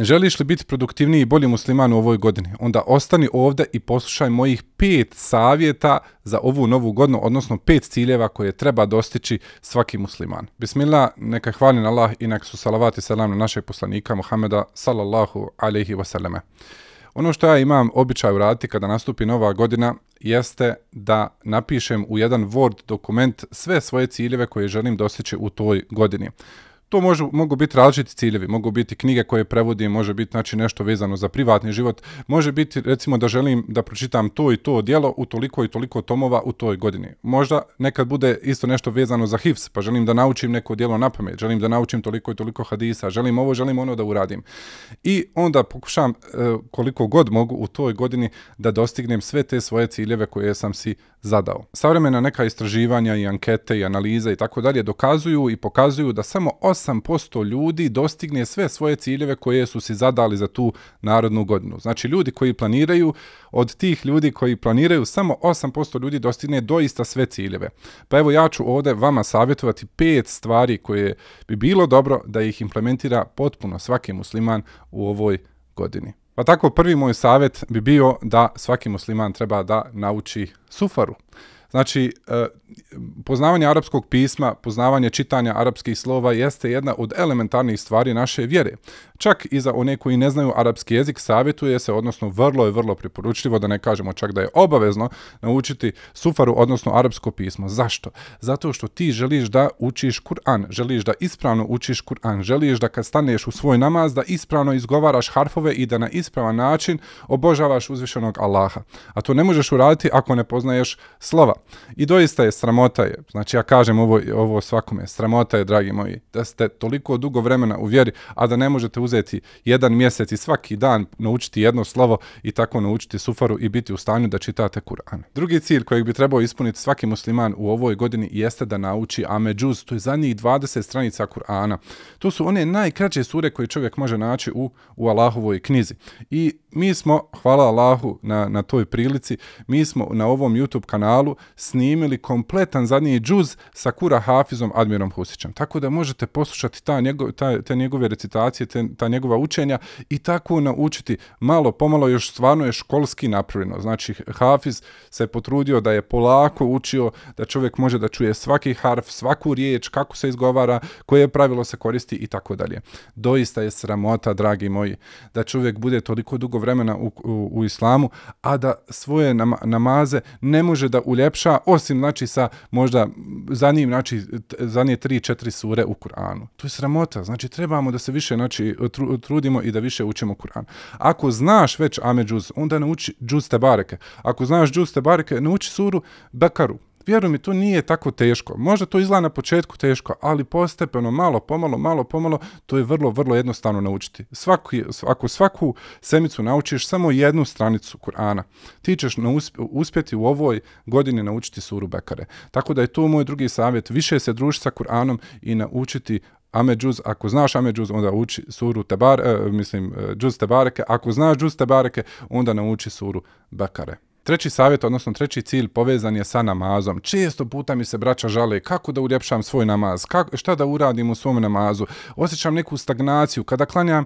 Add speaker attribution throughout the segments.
Speaker 1: Želiš li biti produktivniji i bolji musliman u ovoj godini? Onda ostani ovdje i poslušaj mojih pet savjeta za ovu novu godinu, odnosno pet ciljeva koje treba dostići svaki musliman. Bismillah, neka hvalim Allah i neka su salavati selam na našeg poslanika Muhameda sallallahu alaihi wasallame. Ono što ja imam običaj uraditi kada nastupi nova godina jeste da napišem u jedan Word dokument sve svoje ciljeve koje želim dostići u toj godini to može, mogu biti različiti ciljevi, mogu biti knjige koje prevodim, može biti znači, nešto vezano za privatni život, može biti recimo da želim da pročitam to i to dijelo u toliko i toliko tomova u toj godini. Možda nekad bude isto nešto vezano za HIVS, pa želim da naučim neko dijelo na pamet, želim da naučim toliko i toliko hadisa, želim ovo, želim ono da uradim. I onda pokušam e, koliko god mogu u toj godini da dostignem sve te svoje ciljeve koje sam si zadao. Savremena neka istraživanja i ankete i analize i tako dalje dokazuju i pokazuju da samo 98% ljudi dostigne sve svoje ciljeve koje su se zadali za tu narodnu godinu. Znači ljudi koji planiraju, od tih ljudi koji planiraju, samo 8% ljudi dostigne doista sve ciljeve. Pa evo ja ću ovdje vama savjetovati pet stvari koje bi bilo dobro da ih implementira potpuno svaki musliman u ovoj godini. Pa tako prvi moj savjet bi bio da svaki musliman treba da nauči sufaru. Znači, e, poznavanje arapskog pisma, poznavanje čitanja arapskih slova jeste jedna od elementarnih stvari naše vjere. Čak i za one koji ne znaju arapski jezik, savjetuje se, odnosno vrlo je vrlo preporučljivo, da ne kažemo čak da je obavezno, naučiti sufaru, odnosno arapsko pismo. Zašto? Zato što ti želiš da učiš Kur'an, želiš da ispravno učiš Kur'an, želiš da kad staneš u svoj namaz, da ispravno izgovaraš harfove i da na ispravan način obožavaš uzvišenog Allaha. A to ne možeš uraditi ako ne poznaješ slova. I doista je sramota je, znači ja kažem ovo, ovo svakome, sramota je, dragi moji, da ste toliko dugo vremena u vjeri, a da ne možete uzeti jedan mjesec i svaki dan naučiti jedno slovo i tako naučiti sufaru i biti u stanju da čitate Kur'an. Drugi cilj kojeg bi trebao ispuniti svaki musliman u ovoj godini jeste da nauči Ameđuz, to je za zadnjih 20 stranica Kur'ana. To su one najkraće sure koje čovjek može naći u, u Allahovoj knjizi. I mi smo, hvala Allahu na, na toj prilici, mi smo na ovom YouTube kanalu snimili kompletan zadnji džuz sa Kura Hafizom Admirom Husićem. Tako da možete poslušati ta njego, ta, te njegove recitacije, te, ta njegova učenja i tako naučiti malo, pomalo još stvarno je školski napravljeno. Znači Hafiz se potrudio da je polako učio da čovjek može da čuje svaki harf, svaku riječ, kako se izgovara, koje pravilo se koristi i tako dalje. Doista je sramota, dragi moji, da čovjek bude toliko dugo vremena u, u, u islamu, a da svoje namaze ne može da uljepša uljepša, osim znači sa možda za njim, znači za nje tri, četiri sure u Kur'anu. To je sramota, znači trebamo da se više znači, trudimo i da više učimo Kur'an. Ako znaš već Ame onda nauči Džuz Tebareke. Ako znaš Džuz Tebareke, nauči suru Bekaru, vjeruj mi, to nije tako teško. Možda to izgleda na početku teško, ali postepeno, malo, pomalo, malo, pomalo, to je vrlo, vrlo jednostavno naučiti. Svaku, ako svaku semicu naučiš samo jednu stranicu Kur'ana, ti ćeš uspjeti u ovoj godini naučiti suru Bekare. Tako da je to moj drugi savjet, više se druži sa Kur'anom i naučiti Ame džuz, ako znaš Ame džuz, onda uči suru Tebare, e, mislim, e, Džuz Tebareke, ako znaš Džuz Tebareke, onda nauči suru Bekare. Treći savjet, odnosno treći cilj povezan je sa namazom. Često puta mi se braća žale kako da uljepšam svoj namaz, kako, šta da uradim u svom namazu. Osjećam neku stagnaciju. Kada klanjam,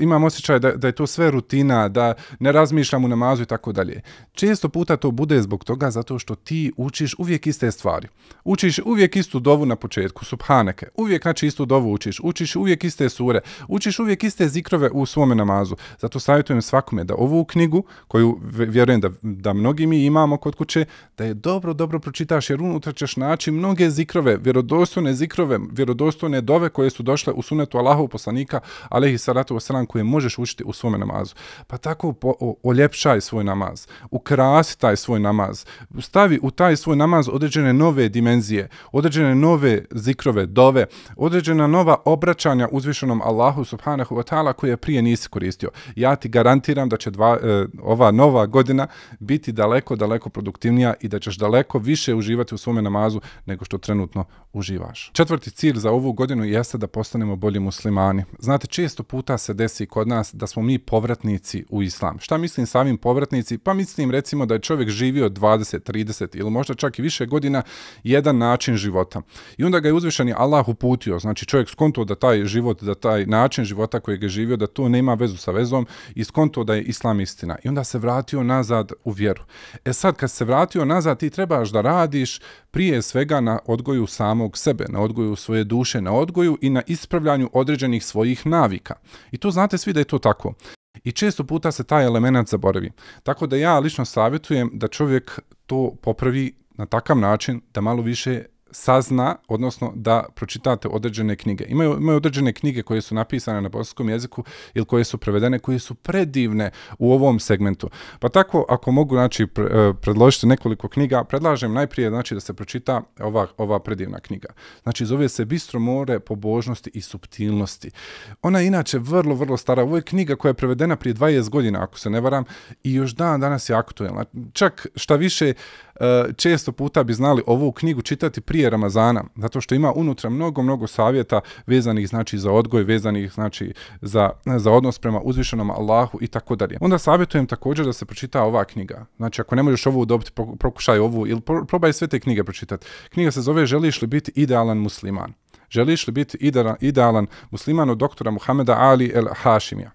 Speaker 1: imam osjećaj da, da je to sve rutina, da ne razmišljam u namazu i tako dalje. Često puta to bude zbog toga zato što ti učiš uvijek iste stvari. Učiš uvijek istu dovu na početku, subhaneke. Uvijek znači istu dovu učiš. Učiš uvijek iste sure. Učiš uvijek iste zikrove u svom namazu. Zato savjetujem svakome da ovu knjigu, koju vjerujem da, da mnogi mi imamo kod kuće, da je dobro, dobro pročitaš, jer unutra ćeš naći mnoge zikrove, vjerodostojne zikrove, vjerodostojne dove koje su došle u sunetu Allahov poslanika, ali alehi salatu wasalam, koje možeš učiti u svome namazu. Pa tako po, o, oljepšaj svoj namaz, ukrasi taj svoj namaz, stavi u taj svoj namaz određene nove dimenzije, određene nove zikrove, dove, određena nova obraćanja uzvišenom Allahu subhanahu wa ta'ala koje prije nisi koristio. Ja ti garantiram da će dva, e, ova nova godina biti daleko, daleko produktivnija i da ćeš daleko više uživati u svome namazu nego što trenutno uživaš. Četvrti cilj za ovu godinu jeste da postanemo bolji muslimani. Znate, često puta se desi kod nas da smo mi povratnici u islam. Šta mislim samim povratnici? Pa mislim recimo da je čovjek živio 20, 30 ili možda čak i više godina jedan način života. I onda ga je uzvišeni Allah uputio. Znači, čovjek skonto da taj život, da taj način života koji ga je živio, da to nema vezu sa vezom i skonto da je islam istina. I onda se vratio nazad u vjeru karijeru. E sad, kad se vratio nazad, ti trebaš da radiš prije svega na odgoju samog sebe, na odgoju svoje duše, na odgoju i na ispravljanju određenih svojih navika. I to znate svi da je to tako. I često puta se taj element zaboravi. Tako da ja lično savjetujem da čovjek to popravi na takav način da malo više sazna, odnosno da pročitate određene knjige. Imaju, imaju određene knjige koje su napisane na bosanskom jeziku ili koje su prevedene, koje su predivne u ovom segmentu. Pa tako, ako mogu znači, e, predložiti nekoliko knjiga, predlažem najprije znači, da se pročita ova, ova predivna knjiga. Znači, zove se Bistro more pobožnosti i subtilnosti. Ona je inače vrlo, vrlo stara. Ovo je knjiga koja je prevedena prije 20 godina, ako se ne varam, i još dan danas je aktuelna. Čak šta više, E, često puta bi znali ovu knjigu čitati prije Ramazana, zato što ima unutra mnogo, mnogo savjeta vezanih znači za odgoj, vezanih znači za, za odnos prema uzvišenom Allahu i tako dalje. Onda savjetujem također da se pročita ova knjiga. Znači ako ne možeš ovu dobiti, prokušaj ovu ili probaj sve te knjige pročitati. Knjiga se zove Želiš li biti idealan musliman? Želiš li biti idealan, musliman od doktora Muhameda Ali el Hašimija?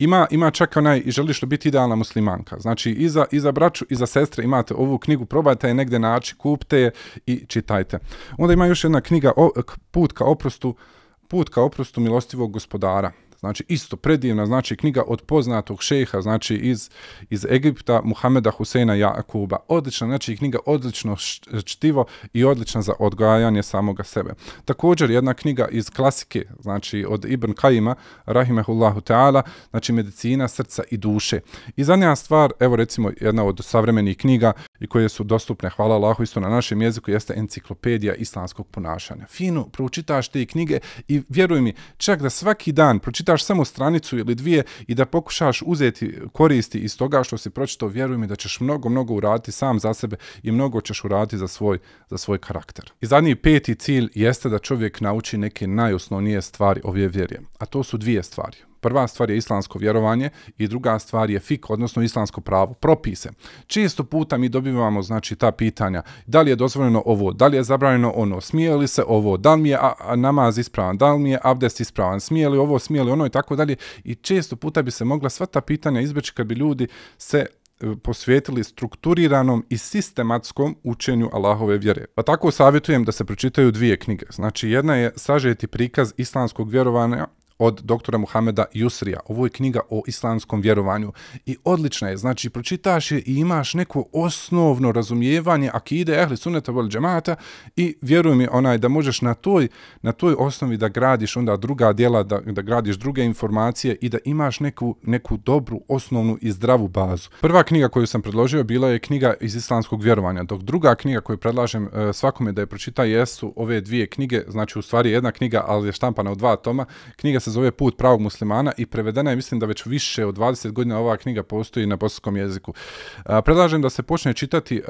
Speaker 1: ima, ima čak onaj i želiš li biti idealna muslimanka. Znači, i za, i za braću i za sestre imate ovu knjigu, probajte je negde naći, kupte je i čitajte. Onda ima još jedna knjiga, o, Put ka oprostu, Put ka oprostu milostivog gospodara znači isto predivna, znači knjiga od poznatog šeha, znači iz, iz Egipta, Muhameda Huseina Jakuba. Odlična, znači knjiga odlično čtivo i odlična za odgajanje samoga sebe. Također jedna knjiga iz klasike, znači od Ibn Kajima, Rahimehullahu Teala, znači medicina srca i duše. I zadnja stvar, evo recimo jedna od savremenih knjiga, i koje su dostupne, hvala Allahu, isto na našem jeziku, jeste enciklopedija islamskog ponašanja. Fino, pročitaš te knjige i vjeruj mi, čak da svaki dan pročitaš samo stranicu ili dvije i da pokušaš uzeti koristi iz toga što si pročitao, vjeruj mi da ćeš mnogo, mnogo uraditi sam za sebe i mnogo ćeš uraditi za svoj, za svoj karakter. I zadnji peti cilj jeste da čovjek nauči neke najosnovnije stvari ovije vjerije, a to su dvije stvari prva stvar je islamsko vjerovanje i druga stvar je fik, odnosno islamsko pravo, propise. Često puta mi dobivamo znači, ta pitanja da li je dozvoljeno ovo, da li je zabranjeno ono, smije li se ovo, da li mi je namaz ispravan, da li mi je abdest ispravan, smije li ovo, smije li ono i tako dalje. I često puta bi se mogla sva ta pitanja izbeći kad bi ljudi se e, posvetili strukturiranom i sistematskom učenju Allahove vjere. Pa tako savjetujem da se pročitaju dvije knjige. Znači, jedna je sažeti prikaz islamskog vjerovanja od doktora Muhameda Jusrija. Ovo je knjiga o islamskom vjerovanju i odlična je. Znači, pročitaš je i imaš neko osnovno razumijevanje akide, ehli, suneta, vel, džemata i vjeruj mi onaj da možeš na toj, na toj osnovi da gradiš onda druga djela, da, da gradiš druge informacije i da imaš neku, neku dobru, osnovnu i zdravu bazu. Prva knjiga koju sam predložio bila je knjiga iz islamskog vjerovanja, dok druga knjiga koju predlažem e, svakome da je pročita jesu ove dvije knjige, znači u stvari jedna knjiga, ali je štampana u dva toma, knjiga se zove Put pravog muslimana i prevedena je, mislim da već više od 20 godina ova knjiga postoji na bosanskom jeziku. A, predlažem da se počne čitati,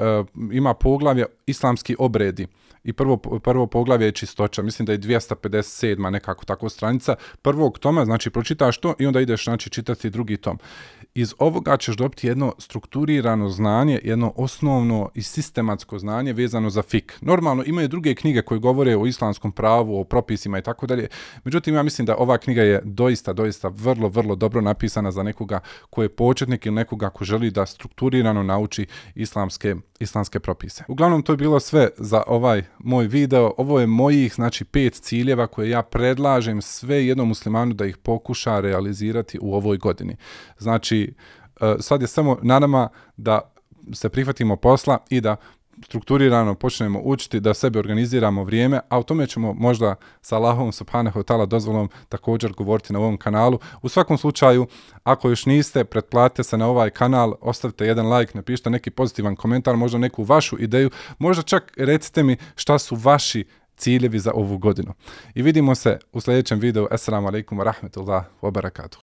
Speaker 1: ima poglavlje Islamski obredi i prvo, prvo poglavlje je čistoća, mislim da je 257. nekako tako stranica, prvog toma, znači pročitaš to i onda ideš znači, čitati drugi tom. Iz ovoga ćeš dobiti jedno strukturirano znanje, jedno osnovno i sistematsko znanje vezano za fik. Normalno imaju druge knjige koje govore o islamskom pravu, o propisima i tako dalje, međutim ja mislim da ova knjiga knjiga je doista, doista vrlo, vrlo dobro napisana za nekoga ko je početnik ili nekoga ko želi da strukturirano nauči islamske, islamske propise. Uglavnom, to je bilo sve za ovaj moj video. Ovo je mojih, znači, pet ciljeva koje ja predlažem sve jednom muslimanu da ih pokuša realizirati u ovoj godini. Znači, eh, sad je samo na nama da se prihvatimo posla i da strukturirano počnemo učiti, da sebe organiziramo vrijeme, a o tome ćemo možda sa Allahom subhanahu ta'ala dozvolom također govoriti na ovom kanalu. U svakom slučaju, ako još niste, pretplatite se na ovaj kanal, ostavite jedan like, napišite neki pozitivan komentar, možda neku vašu ideju, možda čak recite mi šta su vaši ciljevi za ovu godinu. I vidimo se u sljedećem videu. Assalamu alaikum wa rahmatullahi wa barakatuh.